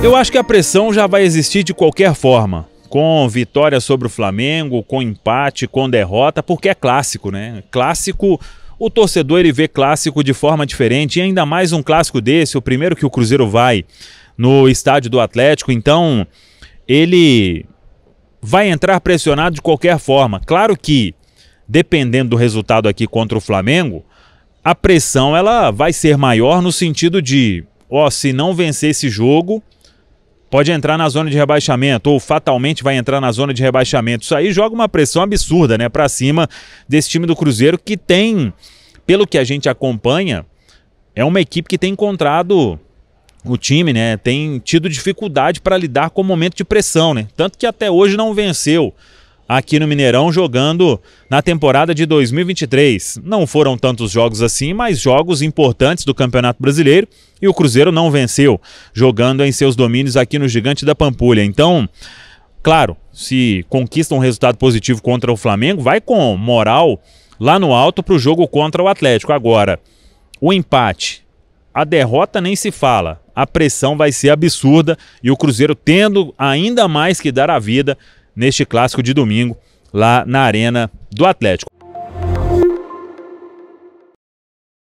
Eu acho que a pressão já vai existir de qualquer forma. Com vitória sobre o Flamengo, com empate, com derrota, porque é clássico, né? Clássico, o torcedor ele vê clássico de forma diferente, e ainda mais um clássico desse, o primeiro que o Cruzeiro vai no estádio do Atlético, então ele vai entrar pressionado de qualquer forma. Claro que, dependendo do resultado aqui contra o Flamengo, a pressão ela vai ser maior no sentido de, ó, se não vencer esse jogo, pode entrar na zona de rebaixamento ou fatalmente vai entrar na zona de rebaixamento. Isso aí joga uma pressão absurda, né, para cima desse time do Cruzeiro que tem, pelo que a gente acompanha, é uma equipe que tem encontrado o time, né, tem tido dificuldade para lidar com o momento de pressão, né? Tanto que até hoje não venceu aqui no Mineirão jogando na temporada de 2023. Não foram tantos jogos assim, mas jogos importantes do Campeonato Brasileiro e o Cruzeiro não venceu, jogando em seus domínios aqui no Gigante da Pampulha. Então, claro, se conquista um resultado positivo contra o Flamengo, vai com moral lá no alto para o jogo contra o Atlético. Agora, o empate, a derrota nem se fala. A pressão vai ser absurda e o Cruzeiro tendo ainda mais que dar a vida neste clássico de domingo lá na Arena do Atlético.